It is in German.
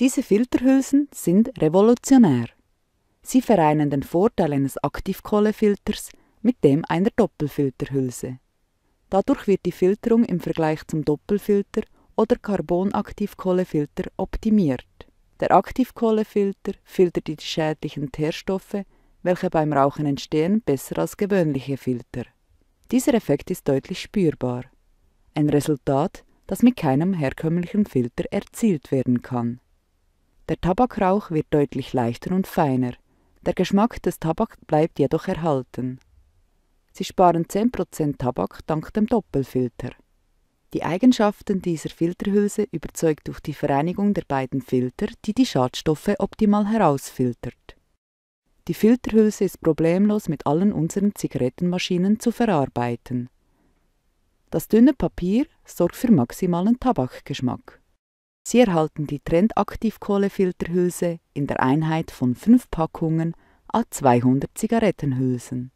Diese Filterhülsen sind revolutionär. Sie vereinen den Vorteil eines Aktivkohlefilters mit dem einer Doppelfilterhülse. Dadurch wird die Filterung im Vergleich zum Doppelfilter oder Carbonaktivkohlefilter optimiert. Der Aktivkohlefilter filtert die schädlichen Teerstoffe, welche beim Rauchen entstehen, besser als gewöhnliche Filter. Dieser Effekt ist deutlich spürbar. Ein Resultat, das mit keinem herkömmlichen Filter erzielt werden kann. Der Tabakrauch wird deutlich leichter und feiner. Der Geschmack des Tabaks bleibt jedoch erhalten. Sie sparen 10% Tabak dank dem Doppelfilter. Die Eigenschaften dieser Filterhülse überzeugt durch die Vereinigung der beiden Filter, die die Schadstoffe optimal herausfiltert. Die Filterhülse ist problemlos mit allen unseren Zigarettenmaschinen zu verarbeiten. Das dünne Papier sorgt für maximalen Tabakgeschmack. Sie erhalten die Trend-Aktivkohlefilterhülse in der Einheit von 5 Packungen a 200 Zigarettenhülsen